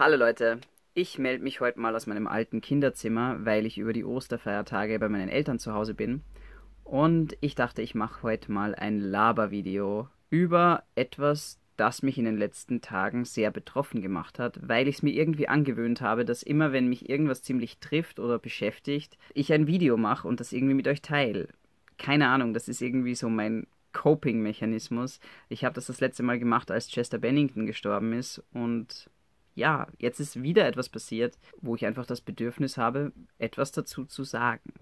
Hallo Leute, ich melde mich heute mal aus meinem alten Kinderzimmer, weil ich über die Osterfeiertage bei meinen Eltern zu Hause bin. Und ich dachte, ich mache heute mal ein Labervideo über etwas, das mich in den letzten Tagen sehr betroffen gemacht hat, weil ich es mir irgendwie angewöhnt habe, dass immer, wenn mich irgendwas ziemlich trifft oder beschäftigt, ich ein Video mache und das irgendwie mit euch teile. Keine Ahnung, das ist irgendwie so mein Coping-Mechanismus. Ich habe das das letzte Mal gemacht, als Chester Bennington gestorben ist und ja, jetzt ist wieder etwas passiert, wo ich einfach das Bedürfnis habe, etwas dazu zu sagen.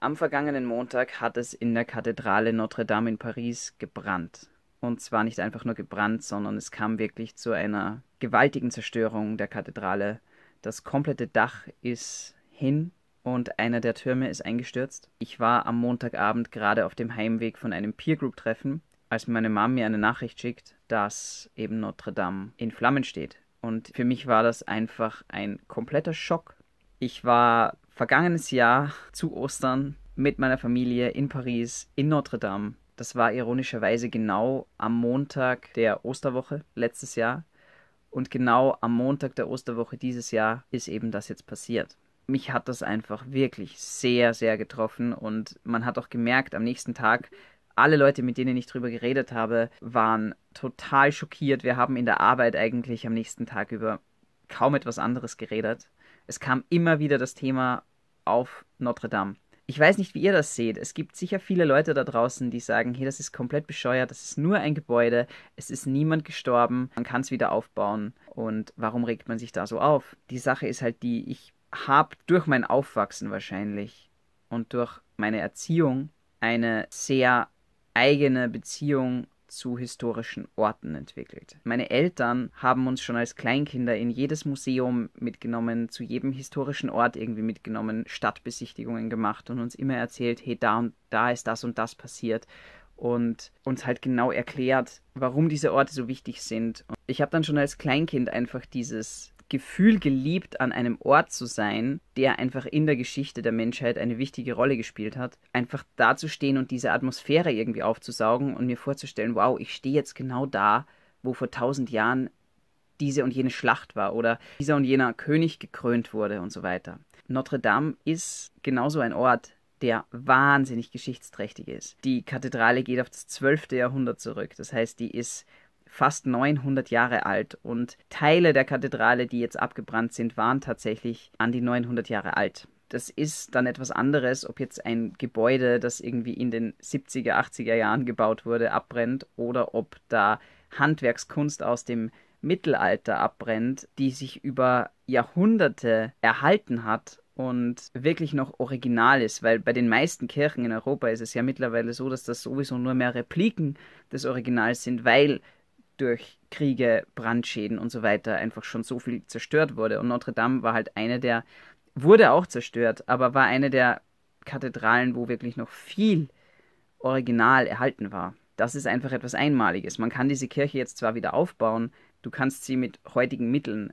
Am vergangenen Montag hat es in der Kathedrale Notre Dame in Paris gebrannt. Und zwar nicht einfach nur gebrannt, sondern es kam wirklich zu einer gewaltigen Zerstörung der Kathedrale. Das komplette Dach ist hin und einer der Türme ist eingestürzt. Ich war am Montagabend gerade auf dem Heimweg von einem Peer Group Treffen, als meine Mom mir eine Nachricht schickt, dass eben Notre Dame in Flammen steht. Und für mich war das einfach ein kompletter Schock. Ich war vergangenes Jahr zu Ostern mit meiner Familie in Paris, in Notre Dame. Das war ironischerweise genau am Montag der Osterwoche letztes Jahr. Und genau am Montag der Osterwoche dieses Jahr ist eben das jetzt passiert. Mich hat das einfach wirklich sehr, sehr getroffen und man hat auch gemerkt am nächsten Tag, alle Leute, mit denen ich drüber geredet habe, waren total schockiert. Wir haben in der Arbeit eigentlich am nächsten Tag über kaum etwas anderes geredet. Es kam immer wieder das Thema auf Notre Dame. Ich weiß nicht, wie ihr das seht. Es gibt sicher viele Leute da draußen, die sagen, hey, das ist komplett bescheuert, das ist nur ein Gebäude, es ist niemand gestorben, man kann es wieder aufbauen. Und warum regt man sich da so auf? Die Sache ist halt die, ich habe durch mein Aufwachsen wahrscheinlich und durch meine Erziehung eine sehr eigene Beziehung zu historischen Orten entwickelt. Meine Eltern haben uns schon als Kleinkinder in jedes Museum mitgenommen, zu jedem historischen Ort irgendwie mitgenommen, Stadtbesichtigungen gemacht und uns immer erzählt, hey, da und da ist das und das passiert und uns halt genau erklärt, warum diese Orte so wichtig sind. Und ich habe dann schon als Kleinkind einfach dieses Gefühl geliebt, an einem Ort zu sein, der einfach in der Geschichte der Menschheit eine wichtige Rolle gespielt hat, einfach dazustehen und diese Atmosphäre irgendwie aufzusaugen und mir vorzustellen, wow, ich stehe jetzt genau da, wo vor tausend Jahren diese und jene Schlacht war oder dieser und jener König gekrönt wurde und so weiter. Notre Dame ist genauso ein Ort, der wahnsinnig geschichtsträchtig ist. Die Kathedrale geht auf das 12. Jahrhundert zurück, das heißt, die ist fast 900 Jahre alt und Teile der Kathedrale, die jetzt abgebrannt sind, waren tatsächlich an die 900 Jahre alt. Das ist dann etwas anderes, ob jetzt ein Gebäude, das irgendwie in den 70er, 80er Jahren gebaut wurde, abbrennt oder ob da Handwerkskunst aus dem Mittelalter abbrennt, die sich über Jahrhunderte erhalten hat und wirklich noch original ist, weil bei den meisten Kirchen in Europa ist es ja mittlerweile so, dass das sowieso nur mehr Repliken des Originals sind, weil durch Kriege, Brandschäden und so weiter einfach schon so viel zerstört wurde. Und Notre Dame war halt eine der, wurde auch zerstört, aber war eine der Kathedralen, wo wirklich noch viel original erhalten war. Das ist einfach etwas Einmaliges. Man kann diese Kirche jetzt zwar wieder aufbauen, du kannst sie mit heutigen Mitteln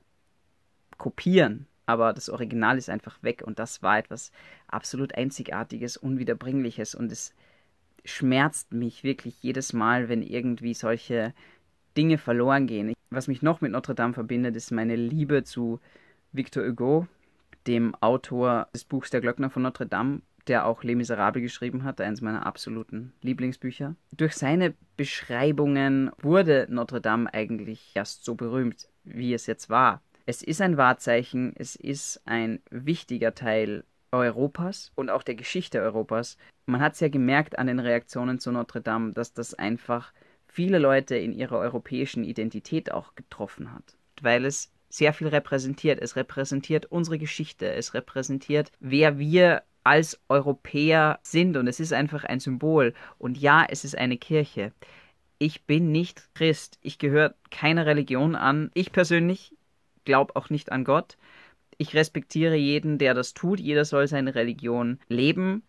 kopieren, aber das Original ist einfach weg und das war etwas absolut Einzigartiges, Unwiederbringliches und es schmerzt mich wirklich jedes Mal, wenn irgendwie solche Dinge verloren gehen. Was mich noch mit Notre Dame verbindet, ist meine Liebe zu Victor Hugo, dem Autor des Buchs Der Glöckner von Notre Dame, der auch Les Miserables geschrieben hat, eines meiner absoluten Lieblingsbücher. Durch seine Beschreibungen wurde Notre Dame eigentlich erst so berühmt, wie es jetzt war. Es ist ein Wahrzeichen, es ist ein wichtiger Teil Europas und auch der Geschichte Europas. Man hat es ja gemerkt an den Reaktionen zu Notre Dame, dass das einfach viele Leute in ihrer europäischen Identität auch getroffen hat, weil es sehr viel repräsentiert. Es repräsentiert unsere Geschichte, es repräsentiert, wer wir als Europäer sind und es ist einfach ein Symbol. Und ja, es ist eine Kirche. Ich bin nicht Christ, ich gehöre keiner Religion an. Ich persönlich glaube auch nicht an Gott. Ich respektiere jeden, der das tut. Jeder soll seine Religion leben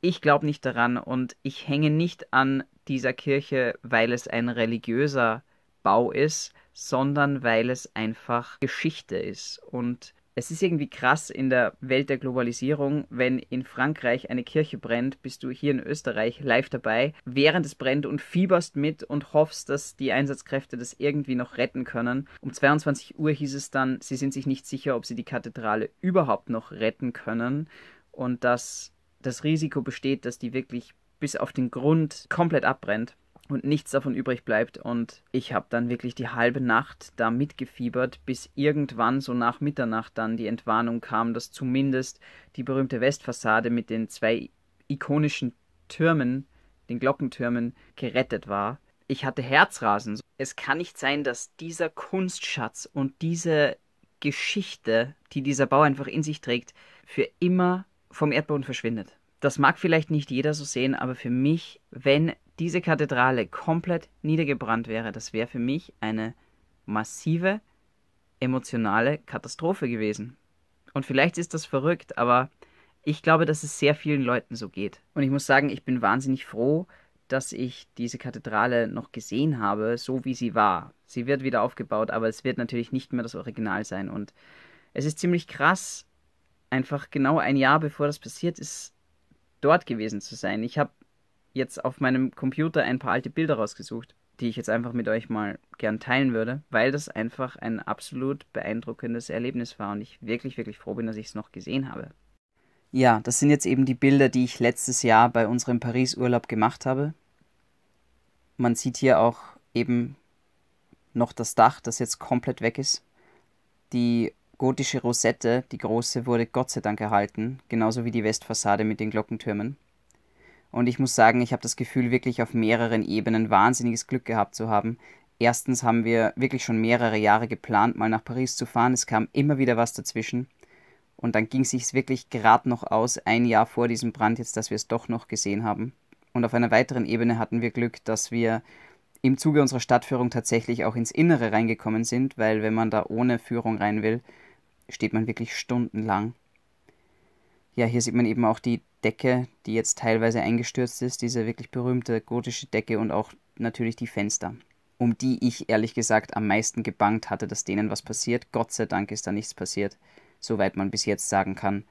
ich glaube nicht daran und ich hänge nicht an dieser Kirche, weil es ein religiöser Bau ist, sondern weil es einfach Geschichte ist. Und es ist irgendwie krass in der Welt der Globalisierung, wenn in Frankreich eine Kirche brennt, bist du hier in Österreich live dabei, während es brennt und fieberst mit und hoffst, dass die Einsatzkräfte das irgendwie noch retten können. Um 22 Uhr hieß es dann, sie sind sich nicht sicher, ob sie die Kathedrale überhaupt noch retten können und dass das Risiko besteht, dass die wirklich bis auf den Grund komplett abbrennt und nichts davon übrig bleibt. Und ich habe dann wirklich die halbe Nacht da mitgefiebert, bis irgendwann so nach Mitternacht dann die Entwarnung kam, dass zumindest die berühmte Westfassade mit den zwei ikonischen Türmen, den Glockentürmen, gerettet war. Ich hatte Herzrasen. Es kann nicht sein, dass dieser Kunstschatz und diese Geschichte, die dieser Bau einfach in sich trägt, für immer vom Erdboden verschwindet. Das mag vielleicht nicht jeder so sehen, aber für mich, wenn diese Kathedrale komplett niedergebrannt wäre, das wäre für mich eine massive emotionale Katastrophe gewesen. Und vielleicht ist das verrückt, aber ich glaube, dass es sehr vielen Leuten so geht. Und ich muss sagen, ich bin wahnsinnig froh, dass ich diese Kathedrale noch gesehen habe, so wie sie war. Sie wird wieder aufgebaut, aber es wird natürlich nicht mehr das Original sein. Und es ist ziemlich krass, einfach genau ein Jahr bevor das passiert ist, dort gewesen zu sein. Ich habe jetzt auf meinem Computer ein paar alte Bilder rausgesucht, die ich jetzt einfach mit euch mal gern teilen würde, weil das einfach ein absolut beeindruckendes Erlebnis war und ich wirklich, wirklich froh bin, dass ich es noch gesehen habe. Ja, das sind jetzt eben die Bilder, die ich letztes Jahr bei unserem Paris-Urlaub gemacht habe. Man sieht hier auch eben noch das Dach, das jetzt komplett weg ist. Die gotische Rosette, die große, wurde Gott sei Dank erhalten, genauso wie die Westfassade mit den Glockentürmen. Und ich muss sagen, ich habe das Gefühl, wirklich auf mehreren Ebenen wahnsinniges Glück gehabt zu haben. Erstens haben wir wirklich schon mehrere Jahre geplant, mal nach Paris zu fahren. Es kam immer wieder was dazwischen. Und dann ging es sich wirklich gerade noch aus, ein Jahr vor diesem Brand, jetzt, dass wir es doch noch gesehen haben. Und auf einer weiteren Ebene hatten wir Glück, dass wir im Zuge unserer Stadtführung tatsächlich auch ins Innere reingekommen sind, weil wenn man da ohne Führung rein will, steht man wirklich stundenlang. Ja, hier sieht man eben auch die Decke, die jetzt teilweise eingestürzt ist, diese wirklich berühmte gotische Decke und auch natürlich die Fenster, um die ich ehrlich gesagt am meisten gebangt hatte, dass denen was passiert. Gott sei Dank ist da nichts passiert, soweit man bis jetzt sagen kann.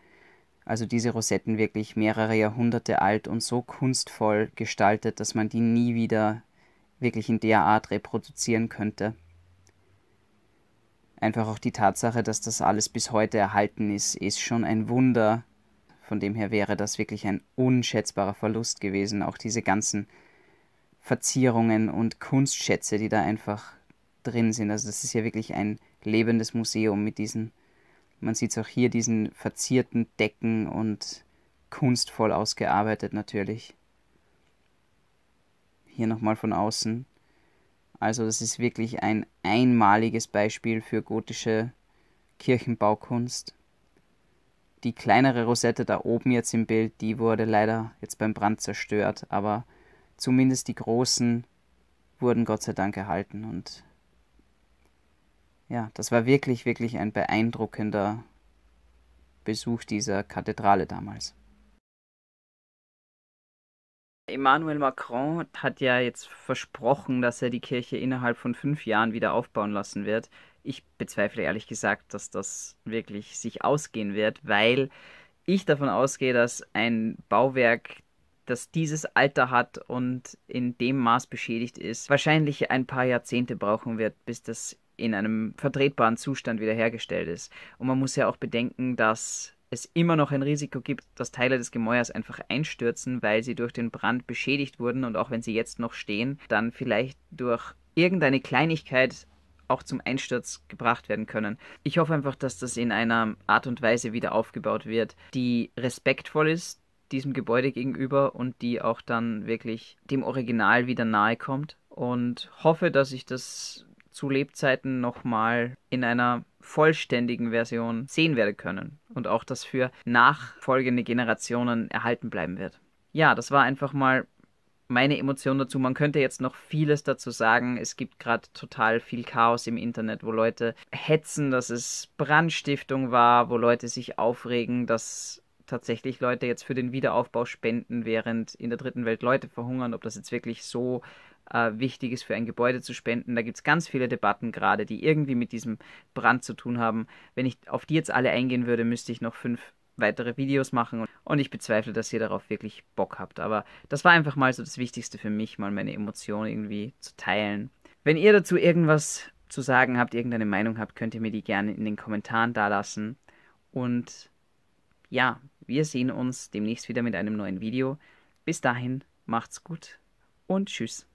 Also diese Rosetten wirklich mehrere Jahrhunderte alt und so kunstvoll gestaltet, dass man die nie wieder wirklich in der Art reproduzieren könnte einfach auch die Tatsache, dass das alles bis heute erhalten ist, ist schon ein Wunder. Von dem her wäre das wirklich ein unschätzbarer Verlust gewesen. Auch diese ganzen Verzierungen und Kunstschätze, die da einfach drin sind. Also das ist ja wirklich ein lebendes Museum mit diesen, man sieht es auch hier, diesen verzierten Decken und kunstvoll ausgearbeitet natürlich. Hier nochmal von außen. Also das ist wirklich ein einmaliges Beispiel für gotische Kirchenbaukunst. Die kleinere Rosette da oben jetzt im Bild, die wurde leider jetzt beim Brand zerstört, aber zumindest die großen wurden Gott sei Dank erhalten und ja, das war wirklich, wirklich ein beeindruckender Besuch dieser Kathedrale damals. Emmanuel Macron hat ja jetzt versprochen, dass er die Kirche innerhalb von fünf Jahren wieder aufbauen lassen wird. Ich bezweifle ehrlich gesagt, dass das wirklich sich ausgehen wird, weil ich davon ausgehe, dass ein Bauwerk, das dieses Alter hat und in dem Maß beschädigt ist, wahrscheinlich ein paar Jahrzehnte brauchen wird, bis das in einem vertretbaren Zustand wiederhergestellt ist. Und man muss ja auch bedenken, dass es immer noch ein Risiko gibt, dass Teile des Gemäuers einfach einstürzen, weil sie durch den Brand beschädigt wurden und auch wenn sie jetzt noch stehen, dann vielleicht durch irgendeine Kleinigkeit auch zum Einsturz gebracht werden können. Ich hoffe einfach, dass das in einer Art und Weise wieder aufgebaut wird, die respektvoll ist diesem Gebäude gegenüber und die auch dann wirklich dem Original wieder nahe kommt und hoffe, dass ich das zu Lebzeiten nochmal in einer vollständigen Version sehen werde können und auch das für nachfolgende Generationen erhalten bleiben wird. Ja, das war einfach mal meine Emotion dazu. Man könnte jetzt noch vieles dazu sagen. Es gibt gerade total viel Chaos im Internet, wo Leute hetzen, dass es Brandstiftung war, wo Leute sich aufregen, dass tatsächlich Leute jetzt für den Wiederaufbau spenden, während in der dritten Welt Leute verhungern. Ob das jetzt wirklich so äh, wichtig ist für ein Gebäude zu spenden. Da gibt es ganz viele Debatten gerade, die irgendwie mit diesem Brand zu tun haben. Wenn ich auf die jetzt alle eingehen würde, müsste ich noch fünf weitere Videos machen und ich bezweifle, dass ihr darauf wirklich Bock habt. Aber das war einfach mal so das Wichtigste für mich, mal meine Emotionen irgendwie zu teilen. Wenn ihr dazu irgendwas zu sagen habt, irgendeine Meinung habt, könnt ihr mir die gerne in den Kommentaren dalassen. Und ja, wir sehen uns demnächst wieder mit einem neuen Video. Bis dahin, macht's gut und tschüss.